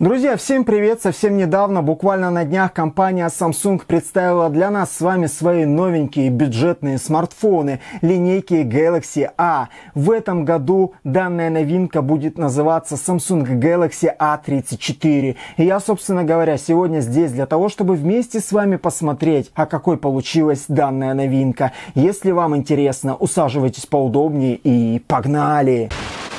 Друзья, всем привет! Совсем недавно, буквально на днях, компания Samsung представила для нас с вами свои новенькие бюджетные смартфоны линейки Galaxy A. В этом году данная новинка будет называться Samsung Galaxy A34. И я, собственно говоря, сегодня здесь для того, чтобы вместе с вами посмотреть, а какой получилась данная новинка. Если вам интересно, усаживайтесь поудобнее и погнали! Погнали!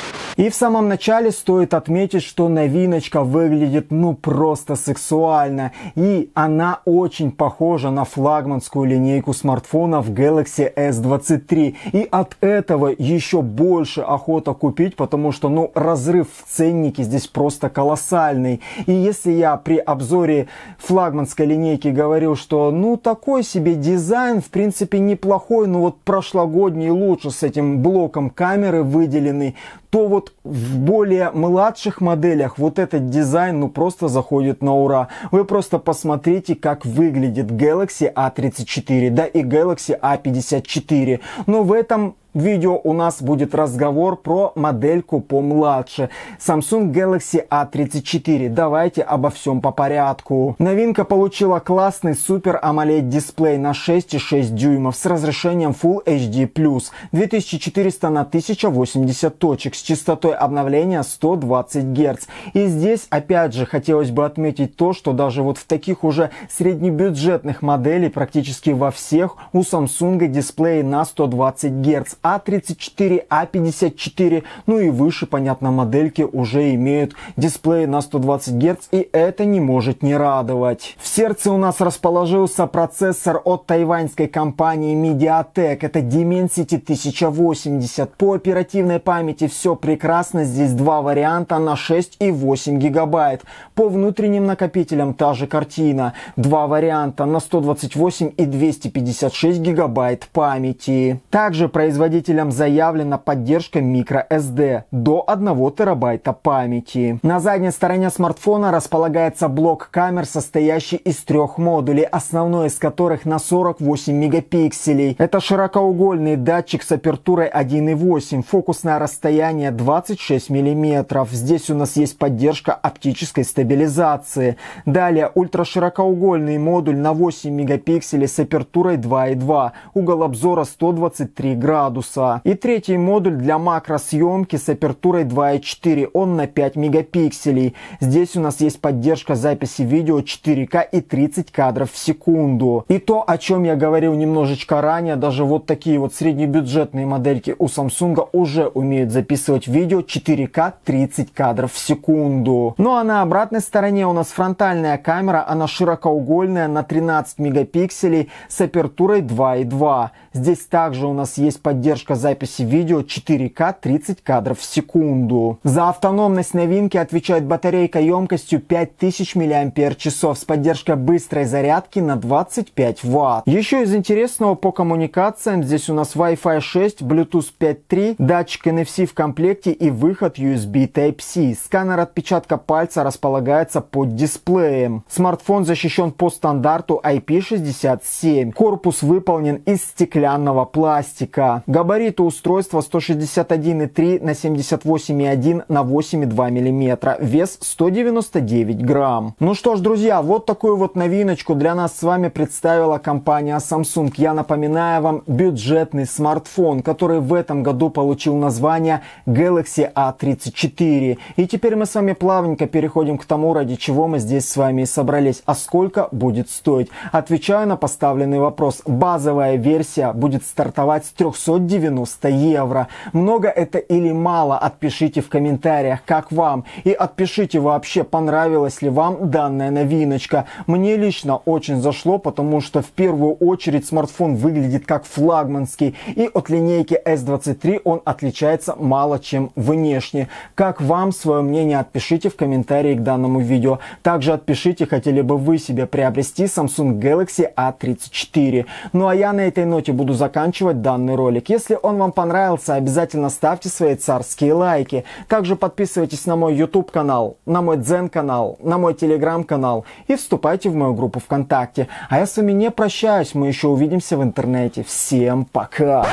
И в самом начале стоит отметить, что новиночка выглядит ну просто сексуально. И она очень похожа на флагманскую линейку смартфонов Galaxy S23. И от этого еще больше охота купить, потому что ну разрыв в ценнике здесь просто колоссальный. И если я при обзоре флагманской линейки говорил, что ну такой себе дизайн в принципе неплохой, но вот прошлогодний лучше с этим блоком камеры выделенный, то вот в более младших моделях вот этот дизайн ну просто заходит на ура. Вы просто посмотрите, как выглядит Galaxy A34, да и Galaxy A54. Но в этом в видео у нас будет разговор про модельку помладше Samsung Galaxy A34. Давайте обо всем по порядку. Новинка получила классный супер AMOLED дисплей на 6,6 дюймов с разрешением Full HD+, 2400 на 1080 точек с частотой обновления 120 Гц. И здесь опять же хотелось бы отметить то, что даже вот в таких уже среднебюджетных моделей практически во всех у Samsung дисплеи на 120 Гц, а34, А54, ну и выше, понятно, модельки уже имеют дисплей на 120 Гц, и это не может не радовать. В сердце у нас расположился процессор от тайваньской компании MediaTek, это Dimensity 1080. По оперативной памяти все прекрасно, здесь два варианта на 6 и 8 гигабайт. По внутренним накопителям та же картина, два варианта на 128 и 256 гигабайт памяти. Также производитель производителям заявлена поддержка microSD до 1 терабайта памяти. На задней стороне смартфона располагается блок камер, состоящий из трех модулей, основной из которых на 48 мегапикселей. Это широкоугольный датчик с апертурой 1.8, фокусное расстояние 26 мм. Здесь у нас есть поддержка оптической стабилизации. Далее ультраширокоугольный модуль на 8 мегапикселей с апертурой 2.2, угол обзора 123 градуса корпуса. И третий модуль для макросъемки с апертурой 2.4, он на 5 мегапикселей. Здесь у нас есть поддержка записи видео 4К и 30 кадров в секунду. И то, о чем я говорил немножечко ранее, даже вот такие вот среднебюджетные модельки у Samsung уже умеют записывать видео 4К 30 кадров в секунду. Ну а на обратной стороне у нас фронтальная камера, она широкоугольная на 13 мегапикселей с апертурой 2.2. Здесь также у нас есть поддержка поддержка записи видео 4К 30 кадров в секунду. За автономность новинки отвечает батарейка емкостью 5000 мАч с поддержкой быстрой зарядки на 25 Вт. Еще из интересного по коммуникациям здесь у нас Wi-Fi 6, Bluetooth 5.3, датчик NFC в комплекте и выход USB Type-C. Сканер отпечатка пальца располагается под дисплеем. Смартфон защищен по стандарту IP67. Корпус выполнен из стеклянного пластика. Габариты устройства 161,3 на 78,1 на 8,2 мм. Вес 199 грамм. Ну что ж, друзья, вот такую вот новиночку для нас с вами представила компания Samsung. Я напоминаю вам бюджетный смартфон, который в этом году получил название Galaxy A34. И теперь мы с вами плавненько переходим к тому, ради чего мы здесь с вами и собрались. А сколько будет стоить? Отвечаю на поставленный вопрос. Базовая версия будет стартовать с 300 90 евро. Много это или мало? Отпишите в комментариях, как вам. И отпишите вообще, понравилась ли вам данная новиночка. Мне лично очень зашло, потому что в первую очередь смартфон выглядит как флагманский. И от линейки S23 он отличается мало чем внешне. Как вам свое мнение отпишите в комментарии к данному видео. Также отпишите, хотели бы вы себе приобрести Samsung Galaxy A34. Ну а я на этой ноте буду заканчивать данный ролик. Если если он вам понравился, обязательно ставьте свои царские лайки. Также подписывайтесь на мой YouTube канал, на мой Дзен канал, на мой Телеграм канал и вступайте в мою группу ВКонтакте. А я с вами не прощаюсь, мы еще увидимся в интернете. Всем пока!